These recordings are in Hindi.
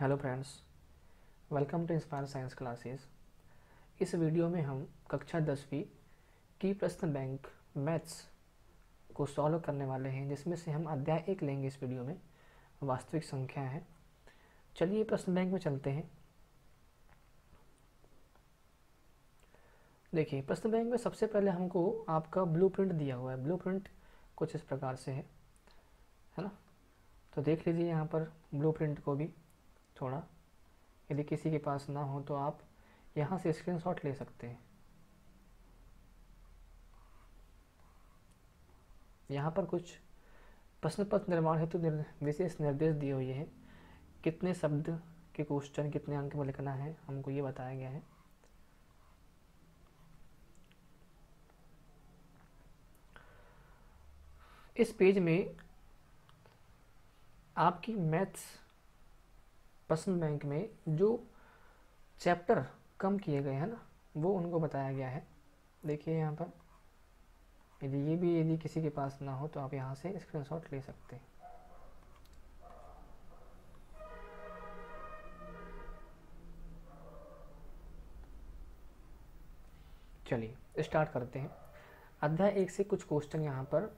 hello friends welcome to inspire science classes इस वीडियो में हम कक्षा दसवीं की प्रश्न बैंक मैथ्स को सॉल्व करने वाले हैं जिसमें से हम अध्याय एक लेंगे इस वीडियो में वास्तविक संख्या है चलिए प्रश्न बैंक में चलते हैं देखिए प्रश्न बैंक में सबसे पहले हमको आपका ब्लूप्रिंट दिया हुआ है ब्लूप्रिंट कुछ इस प्रकार से है है ना तो देख लीजिए यहाँ पर ब्लूप्रिंट को भी थोड़ा यदि किसी के पास ना हो तो आप यहाँ से स्क्रीनशॉट ले सकते हैं यहाँ पर कुछ प्रश्न पत्र निर्माण हेतु विशेष निर्देश दिए हुए हैं कितने शब्द के क्वेश्चन कितने अंक में लिखना है हमको ये बताया गया है इस पेज में आपकी मैथ्स पर्सनल बैंक में जो चैप्टर कम किए गए हैं ना वो उनको बताया गया है देखिए यहाँ पर यदि ये भी यदि किसी के पास ना हो तो आप यहाँ से स्क्रीनशॉट ले सकते हैं चलिए स्टार्ट करते हैं अध्याय एक से कुछ क्वेश्चन यहाँ पर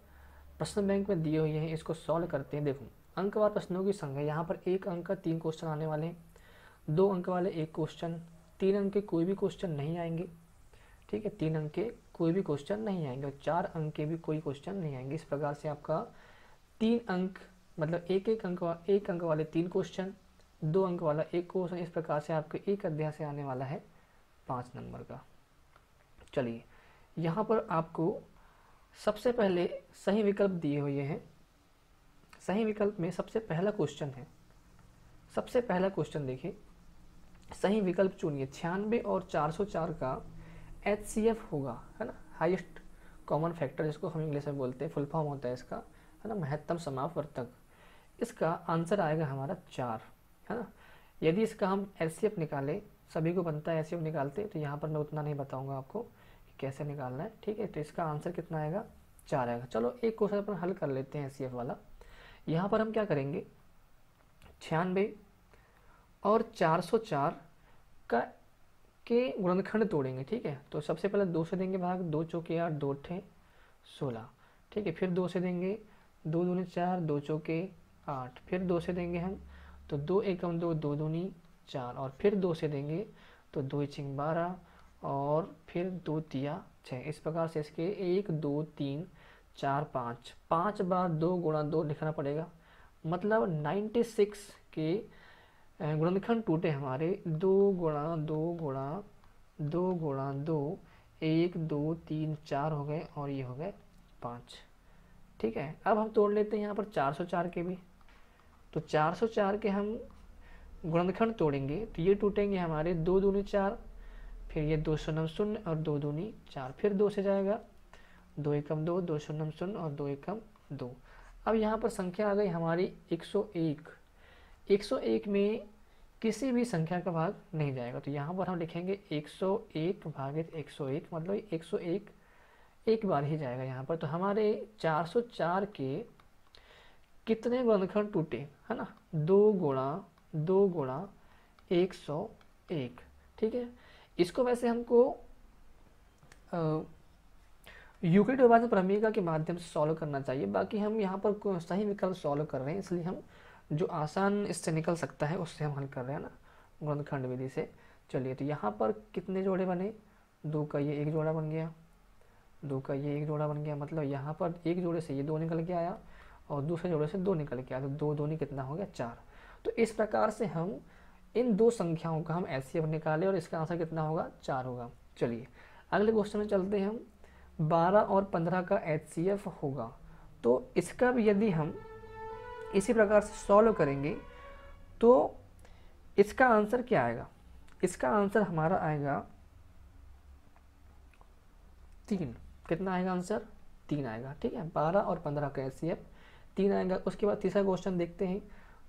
प्रश्न बैंक में दिए हुए हैं इसको सॉल्व करते हैं देखो अंकवार प्रश्नों की संख्या यहाँ पर एक अंक का तीन क्वेश्चन आने वाले हैं दो अंक वाले एक क्वेश्चन तीन अंक के कोई भी क्वेश्चन नहीं आएंगे ठीक है तीन अंक के कोई भी क्वेश्चन नहीं आएंगे और चार अंक के भी कोई क्वेश्चन नहीं आएंगे इस प्रकार से आपका तीन अंक मतलब एक एक अंक एक अंक वाले तीन क्वेश्चन दो अंक वाला एक क्वेश्चन इस प्रकार से आपके एक अध्याय से आने वाला है पाँच नंबर का चलिए यहाँ पर आपको सबसे पहले सही विकल्प दिए हुए हैं सही विकल्प में सबसे पहला क्वेश्चन है सबसे पहला क्वेश्चन देखिए सही विकल्प चुनिए छियानवे और 404 का एच होगा है ना हाईएस्ट कॉमन फैक्टर जिसको हम इंग्लिश में बोलते हैं फुल फॉर्म होता है इसका है ना महत्तम समापवर्तक इसका आंसर आएगा हमारा चार है ना यदि इसका हम एच निकालें सभी को बनता है एच निकालते तो यहाँ पर मैं उतना नहीं बताऊँगा आपको कैसे निकालना है ठीक है तो इसका आंसर कितना आएगा चार आएगा चलो एक क्वेश्चन अपन हल कर लेते हैं सी वाला यहाँ पर हम क्या करेंगे छियानबे और 404 का के गुणनखंड तोड़ेंगे ठीक है तो सबसे पहले दो से देंगे भाग दो चौके आठ दो ठे सोलह ठीक है फिर दो से देंगे दो दूनी चार दो चौके आठ फिर दो से देंगे हम तो दो एकम दो दो दूनी चार और फिर दो से देंगे तो दो इचिंग बारह और फिर दो तिया छः इस प्रकार से इसके एक दो तीन चार पाँच पाँच बार दो गुणा दो लिखना पड़ेगा मतलब नाइन्टी सिक्स के गुणनखंड टूटे हमारे दो गुणा दो गुणा दो गुणा दो एक दो तीन चार हो गए और ये हो गए पाँच ठीक है अब हम तोड़ लेते हैं यहाँ पर चार सौ चार के भी तो चार सौ चार के हम गुणनखंड तोड़ेंगे तो ये टूटेंगे हमारे दो दूनी चार फिर ये दो सौ नम शून्य और दो दूनी चार फिर दो से जाएगा दो एकम दो दो सौ नम शून्य और दो एकम दो अब यहाँ पर संख्या आ गई हमारी 101 101 में किसी भी संख्या का भाग नहीं जाएगा तो यहाँ पर हम लिखेंगे 101 भागित एक मतलब 101 एक बार ही जाएगा यहाँ पर तो हमारे 404 के कितने वर्णखंड टूटे है ना दो गुणा दो गुणा एक सौ एक ठीक है इसको वैसे हमको यूक्लिड विभाजन प्रमेयिका के माध्यम से सॉल्व करना चाहिए बाकी हम यहाँ पर सही विकल्प सॉल्व कर रहे हैं इसलिए हम जो आसान इससे निकल सकता है उससे हम हल कर रहे हैं ना ग्रंथखंड विधि से चलिए तो यहाँ पर कितने जोड़े बने दो का ये एक जोड़ा बन गया दो का ये एक जोड़ा बन गया मतलब यहाँ पर एक जोड़े से ये दो निकल के आया और दूसरे जोड़े से दो निकल के आया तो दो दो नहीं कितना हो गया चार तो इस प्रकार से हम इन दो संख्याओं का हम एच निकालें और इसका आंसर कितना होगा चार होगा चलिए अगले क्वेश्चन में चलते हैं हम बारह और पंद्रह का एच होगा तो इसका भी यदि हम इसी प्रकार से सॉल्व करेंगे तो इसका आंसर क्या आएगा इसका आंसर हमारा आएगा तीन कितना आएगा आंसर तीन आएगा ठीक है बारह और पंद्रह का एच तीन आएगा उसके बाद तीसरा क्वेश्चन देखते हैं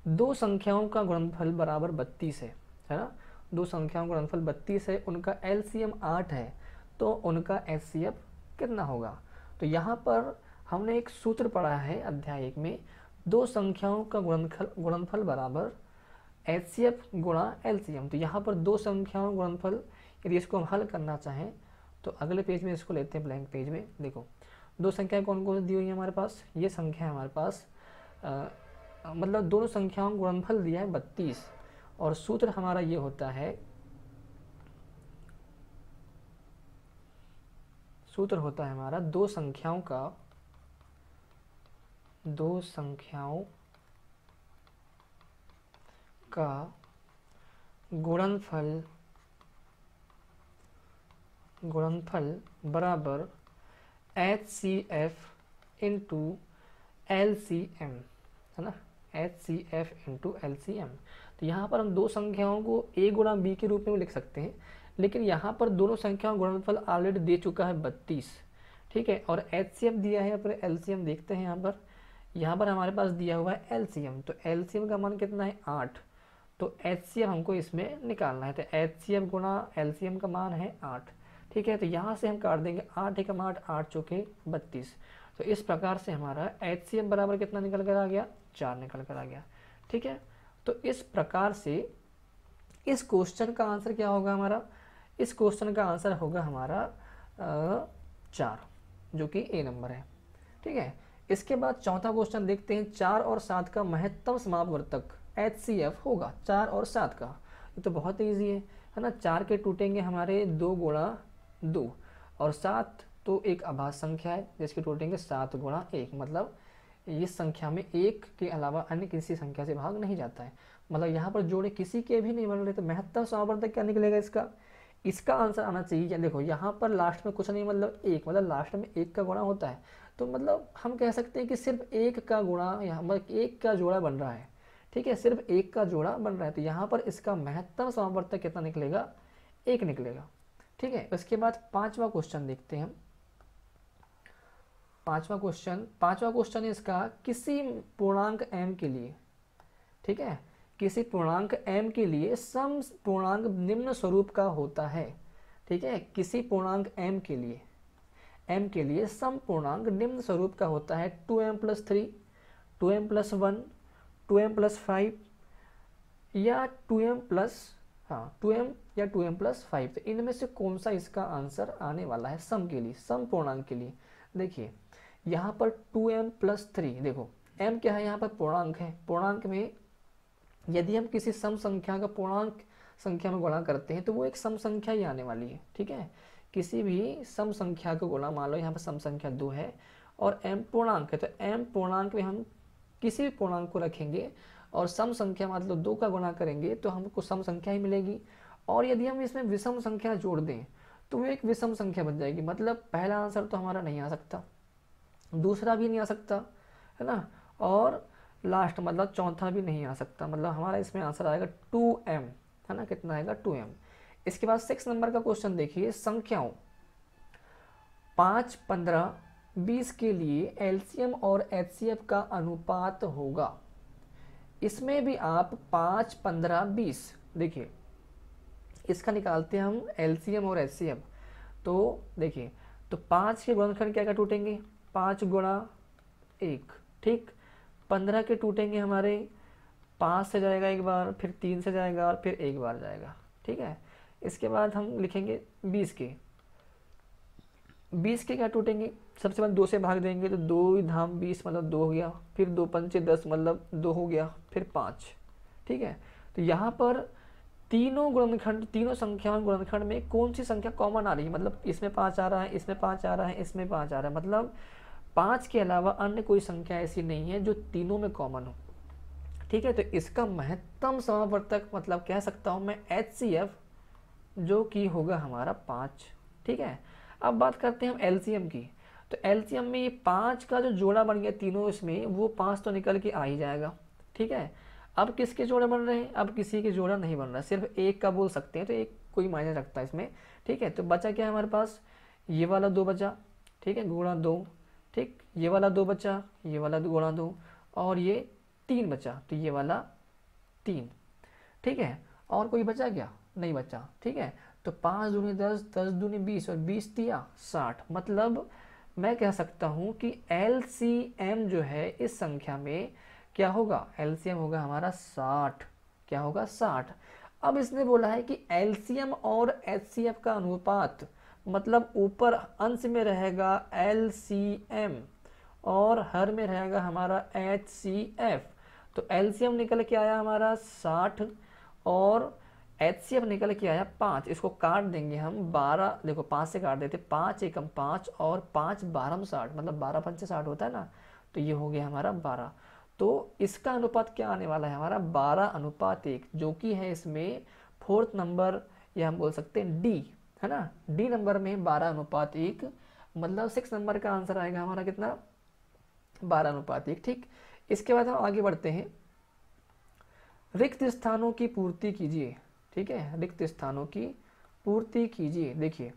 दो संख्याओं का गुणनफल बराबर बत्तीस है है ना दो संख्याओं का गुणनफल बत्तीस है उनका एल सी एम आठ है तो उनका एस सी एफ कितना होगा तो यहाँ पर हमने एक सूत्र पढ़ा है अध्याय एक में दो संख्याओं का गुणनफल गुणनफल बराबर एच सी एफ गुणा एल सी एम तो यहाँ पर दो संख्याओं गुणनफल यदि इसको हम हल करना चाहें तो अगले पेज में इसको लेते हैं ब्लैंक पेज में देखो दो संख्याएं कौन कौन दी हुई है हमारे पास ये संख्या हमारे पास मतलब दोनों संख्याओं का गुणनफल दिया है बत्तीस और सूत्र हमारा ये होता है सूत्र होता है हमारा दो संख्याओं का दो संख्याओं का गुणनफल गुणनफल बराबर H C F into L C M है ना H C F into L C M तो यहाँ पर हम दो संख्याओं को ए गुणा बी के रूप में लिख सकते हैं लेकिन यहाँ पर दोनों संख्याओं गुणनफल ऑलरेडी दे चुका है बत्तीस ठीक है और एच सी एफ दिया है पर एल सी एम देखते हैं यहाँ पर यहाँ पर हमारे पास दिया हुआ है एल सी एम तो एल सी एम का मान कितना है आठ तो एच सी एम हमको इसमें निकालना है तो एच सी एफ गुणा एल सी एम का मान है आठ ठीक है तो यहाँ से हम काट देंगे आठ एक आठ आठ चौके बत्तीस तो इस प्रकार से हमारा एच सी एम बराबर कितना निकल कर आ गया चार निकल कर आ गया ठीक है तो इस प्रकार से इस क्वेश्चन का आंसर क्या होगा हमारा इस क्वेश्चन का आंसर होगा हमारा चार जो कि ए नंबर है ठीक है इसके बाद चौथा क्वेश्चन देखते हैं चार और सात का महत्तम समापवर्तक एच सी एफ होगा चार और सात का ये तो बहुत ईजी है है ना चार के टूटेंगे हमारे दो गुणा दो और सात तो एक आभास संख्या है जिसके टूटेंगे सात गुणा एक मतलब इस संख्या में एक के अलावा अन्य किसी संख्या से भाग नहीं जाता है मतलब यहाँ पर जोड़े किसी के भी नहीं बन रहे तो महत्तम स्वावर्धक क्या निकलेगा इसका इसका आंसर आना चाहिए या देखो यहाँ पर लास्ट में कुछ नहीं मतलब एक मतलब लास्ट में एक का गुणा होता है तो मतलब हम कह सकते हैं कि सिर्फ एक का गुणा यहाँ मतलब एक का जोड़ा बन रहा है ठीक है सिर्फ एक का जोड़ा बन रहा है तो यहाँ पर इसका महत्तम समावर्तक कितना निकलेगा एक निकलेगा ठीक है उसके बाद पांचवा क्वेश्चन देखते हैं हम पांचवा क्वेश्चन पांचवा क्वेश्चन है इसका किसी पूर्णांक एम के लिए ठीक है किसी पूर्णांक एम के लिए सम पूर्णांक निम्न स्वरूप का होता है ठीक है किसी पूर्णांक एम के लिए एम के लिए सम पूर्णांक निम्न स्वरूप का होता है two M plus three two M plus one two M plus five या टू एम प्लस हाँ टू एम या टू एम प्लस फाइव तो इनमें से कौन सा इसका आंसर आने वाला है सम के लिए सम पूर्णांक के लिए देखिए यहाँ पर टू एम प्लस थ्री देखो एम क्या है यहाँ पर पूर्णांक है पूर्णांक में यदि हम किसी सम संख्या का पूर्णांक संख्या में गुणा करते हैं तो वो एक सम संख्या ही आने वाली है ठीक है किसी भी सम संख्या को गुणा मान लो यहाँ पर सम संख्या दो है और एम पूर्णांक है तो एम पूर्णांक में हम किसी भी पूर्णांक को रखेंगे और सम संख्या मतलब दो का गुणा करेंगे तो हमको सम संख्या ही मिलेगी और यदि हम इसमें विषम संख्या जोड़ दें तो वो एक विषम संख्या बन जाएगी मतलब पहला आंसर तो हमारा नहीं आ सकता दूसरा भी नहीं आ सकता है ना और लास्ट मतलब चौथा भी नहीं आ सकता मतलब हमारा इसमें आंसर आएगा टू एम है ना कितना आएगा टू एम इसके बाद सिक्स नंबर का क्वेश्चन देखिए संख्याओं पाँच पंद्रह बीस के लिए एलसीएम और एच का अनुपात होगा इसमें भी आप पाँच पंद्रह बीस देखिए इसका निकालते हैं हम एलसीएम और एच तो देखिए तो पाँच के गुणनखंड क्या क्या टूटेंगे पाँच गुणा एक ठीक पंद्रह के टूटेंगे हमारे पाँच से जाएगा एक बार फिर तीन से जाएगा और फिर एक बार जाएगा ठीक है इसके बाद हम लिखेंगे बीस के बीस के क्या टूटेंगे सबसे पहले दो से भाग देंगे तो दो धाम बीस मतलब दो हो गया फिर दो पंचे दस मतलब दो हो गया फिर पाँच ठीक है तो यहाँ पर तीनों गुणनखंड तीनों संख्याओं गुणनखंड में कौन सी संख्या कॉमन आ रही है मतलब इसमें पाँच आ रहा है इसमें पाँच आ रहा है इसमें पाँच आ रहा है मतलब पाँच के अलावा अन्य कोई संख्या ऐसी नहीं है जो तीनों में कॉमन हो ठीक है तो इसका महत्तम समावर्तक मतलब कह सकता हूँ मैं एच सी एफ जो कि होगा हमारा पाँच ठीक है अब बात करते हैं हम एल सी एम की तो एल सी एम में ये पाँच का जो जोड़ा बन गया तीनों इसमें वो पाँच तो निकल के आ ही जाएगा ठीक है अब किसके जोड़े बन रहे हैं अब किसी के जोड़ा नहीं बन रहा सिर्फ एक का बोल सकते हैं तो एक कोई मायने रखता है इसमें ठीक है तो बचा क्या है हमारे पास ये वाला दो बचा ठीक है गुणा दो ठीक ये वाला दो बचा ये वाला दो गुणा दो और ये तीन बचा तो ये वाला तीन ठीक है और कोई बचा क्या नहीं बचा ठीक है तो पाँच दूनी दस दस दूनी बीस और बीस दिया साठ मतलब मैं कह सकता हूँ कि एल सी एम जो है इस संख्या में क्या होगा एल सी एम होगा हमारा साठ क्या होगा साठ अब इसने बोला है कि एल सी एम और एच सी एफ का अनुपात मतलब ऊपर अंश में रहेगा एल सी एम और हर में रहेगा हमारा एच सी एफ तो एल सी एम निकल के आया हमारा साठ और एच सी एफ निकल के आया पाँच इसको काट देंगे हम बारह देखो पाँच से काट देते पाँच एकम पाँच और पाँच बारह साठ मतलब बारह पंच साठ होता है ना तो ये हो गया हमारा बारह तो इसका अनुपात क्या आने वाला है हमारा बारह अनुपात एक जो कि है इसमें फोर्थ नंबर या हम बोल सकते हैं डी है ना डी नंबर में बारह अनुपात एक मतलब सिक्स नंबर का आंसर आएगा हमारा कितना बारह अनुपात एक ठीक इसके बाद हम आगे बढ़ते हैं रिक्त स्थानों की पूर्ति कीजिए ठीक है रिक्त स्थानों की पूर्ति कीजिए देखिए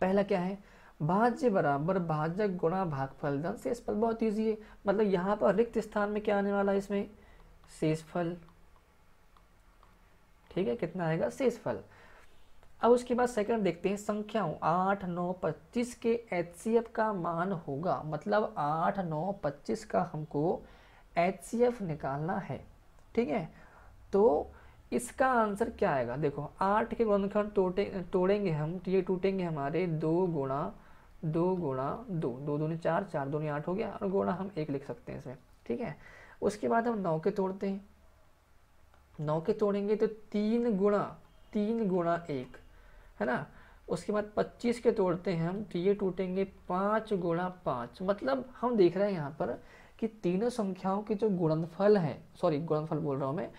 पहला क्या है भाज्य बराबर भाजक गुणा भागफल धन शेषफल बहुत ईजी है मतलब यहाँ पर रिक्त स्थान में क्या आने वाला है इसमें शेषफल ठीक है कितना आएगा शेषफल अब उसके बाद सेकंड देखते हैं संख्याओं आठ नौ पच्चीस के एच का मान होगा मतलब आठ नौ पच्चीस का हमको एच निकालना है ठीक है तो इसका आंसर क्या आएगा देखो आठ के गुणनखंड तोड़े तोड़ेंगे हम तो ये टूटेंगे हमारे दो गुणा दो गुणा दो दो दूनी चार चार दूनी आठ हो गया और गुणा हम एक लिख सकते हैं इसमें ठीक है उसके बाद हम नौ के तोड़ते हैं नौ के तोड़ेंगे तो तीन गुणा तीन गुणा एक है ना उसके बाद 25 के तोड़ते हैं हम तो ये टूटेंगे पाँच गुणा पाँच मतलब हम देख रहे हैं यहाँ पर कि तीनों संख्याओं के जो गुणनफल हैं सॉरी गुणनफल बोल रहा हूँ मैं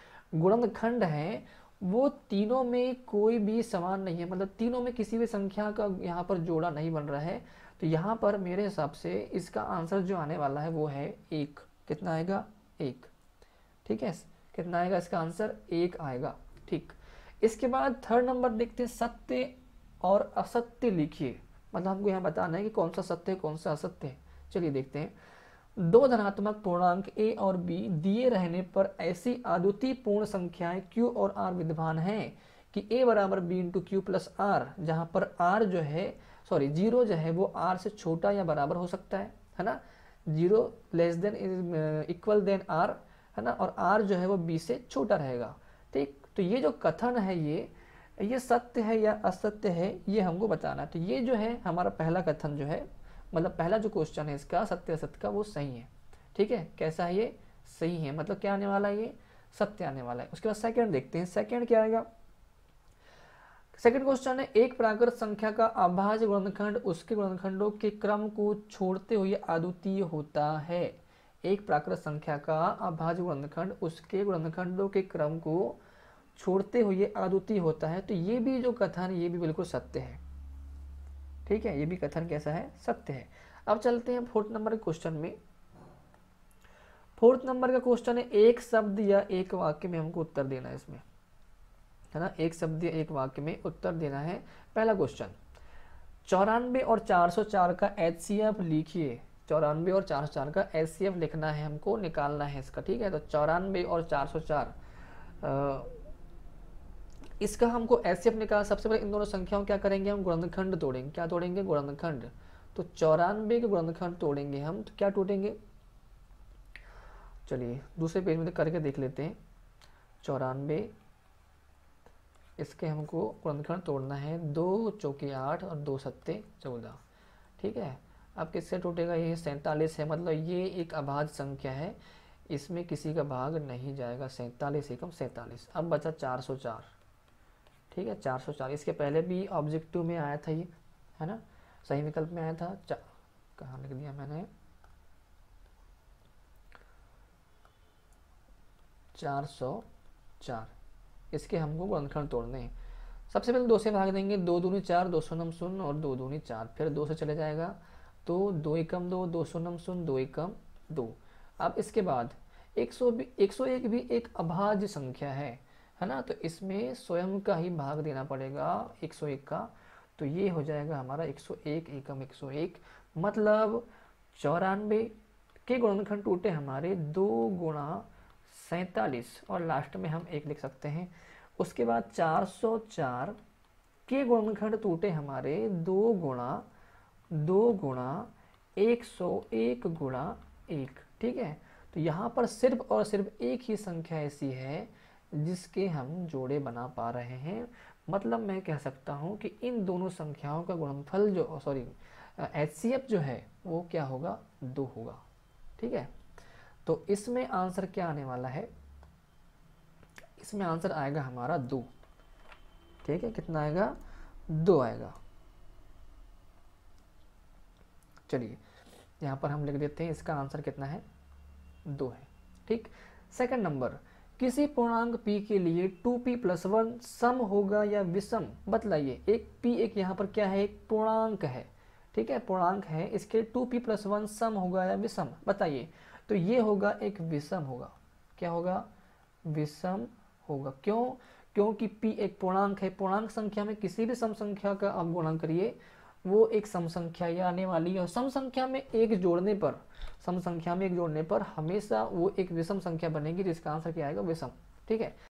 गुणनखंड हैं वो तीनों में कोई भी समान नहीं है मतलब तीनों में किसी भी संख्या का यहाँ पर जोड़ा नहीं बन रहा है तो यहाँ पर मेरे हिसाब से इसका आंसर जो आने वाला है वो है एक कितना आएगा एक ठीक है कितना आएगा इसका आंसर एक आएगा ठीक इसके बाद थर्ड नंबर देखते हैं सत्य और असत्य लिखिए मतलब हमको यहाँ बताना है कि कौन सा सत्य है कौन सा असत्य है चलिए देखते हैं दो धनात्मक पूर्णांक ए और बी दिए रहने पर ऐसी आदुती पूर्ण संख्याएं क्यू और आर विद्वान हैं कि ए बराबर B into Q plus R जहाँ पर आर जो है सॉरी जीरो जो है वो आर से छोटा या बराबर हो सकता है है ना zero less than equal than R है ना और आर जो है वो बी से छोटा रहेगा ठीक तो ये जो कथन है ये ये सत्य है या असत्य है ये हमको बताना है तो ये जो है हमारा पहला कथन जो है मतलब पहला जो क्वेश्चन है इसका सत्य असत्य का वो सही है ठीक है कैसा है ये सही है मतलब क्या आने वाला है ये सत्य आने वाला है उसके बाद सेकेंड देखते हैं सेकेंड क्या आएगा सेकेंड क्वेश्चन है एक प्राकृत संख्या का अभाज्य गुणनखंड उसके गुणनखंडों के क्रम को छोड़ते हुए अद्वितीय होता है एक प्राकृत संख्या का अभाज्य गुणनखंड उसके गुणनखंडों के क्रम को छोड़ते हुए अद्वितीय होता है तो ये भी जो कथन ये भी बिल्कुल सत्य है ठीक है ये भी कथन कैसा है सत्य है अब चलते हैं फोर्थ नंबर के क्वेश्चन में फोर्थ नंबर का क्वेश्चन है एक शब्द या एक वाक्य में हमको उत्तर देना है इसमें है ना एक शब्द या एक वाक्य में उत्तर देना है पहला क्वेश्चन चौरानवे और 404 का एच लिखिए चौरानवे और 404 का एच लिखना है हमको निकालना है इसका ठीक है तो चौरानवे और 404 आ, इसका हमको ऐसे अपने कहा सबसे पहले इन दोनों संख्याओं क्या करेंगे हम गुणनखंड तोड़ेंगे क्या तोड़ेंगे गुणनखंड तो चौरानवे के गुणनखंड तोड़ेंगे हम तो क्या टूटेंगे चलिए दूसरे पेज में करके देख लेते हैं चौरानवे इसके हमको गुणनखंड तोड़ना है दो चौके आठ और दो सत्ते चौदह ठीक है अब किससे टूटेगा ये सैंतालीस है मतलब ये एक अभाज्य संख्या है इसमें किसी का भाग नहीं जाएगा सैंतालीस एकम सैंतालीस अब बचा चार सौ चार ठीक है चार सौ चार इसके पहले भी ऑब्जेक्टिव में आया था ये है ना सही विकल्प में आया था कहाँ लिख दिया मैंने चार सौ चार इसके हमको गुणनखंड तोड़ने हैं सबसे पहले दो से भाग देंगे दो दूनी चार दो सौ नम शून्य और दो दूनी चार फिर दो से चले जाएगा तो दो एकम दो दो सौ नम शून्य दो एकम दो अब इसके बाद एक सौ एक सौ एक भी एक अभाज्य संख्या है है ना तो इसमें स्वयं का ही भाग देना पड़ेगा 101 का तो ये हो जाएगा हमारा 101 एकम 101 मतलब चौरानवे के गुणनखंड टूटे हमारे दो गुणा सैतालीस और लास्ट में हम एक लिख सकते हैं उसके बाद 404 के गुणनखंड टूटे हमारे दो गुणा दो गुणा एक सौ एक गुणा एक ठीक है तो यहाँ पर सिर्फ और सिर्फ एक ही संख्या ऐसी है जिसके हम जोड़े बना पा रहे हैं मतलब मैं कह सकता हूँ कि इन दोनों संख्याओं का गुणनफल जो सॉरी एच जो है वो क्या होगा दो होगा ठीक है तो इसमें आंसर क्या आने वाला है इसमें आंसर आएगा हमारा दो ठीक है कितना आएगा दो आएगा चलिए यहां पर हम लिख देते हैं इसका आंसर कितना है दो है ठीक सेकंड नंबर किसी पूर्णांक p के लिए 2p पी प्लस वन सम होगा या विषम बतलाइए एक p एक यहाँ पर क्या है एक पूर्णांक है ठीक है पूर्णांक है इसके 2p पी प्लस वन सम होगा या विषम बताइए तो ये होगा एक विषम होगा क्या होगा विषम होगा क्यों क्योंकि p एक पूर्णांक है पूर्णांक संख्या में किसी भी सम संख्या का आप गुणांक करिए वो एक सम संख्या ये आने वाली है और सम संख्या में एक जोड़ने पर सम संख्या में एक जोड़ने पर हमेशा वो एक विषम संख्या बनेगी जिसका आंसर क्या आएगा विषम ठीक है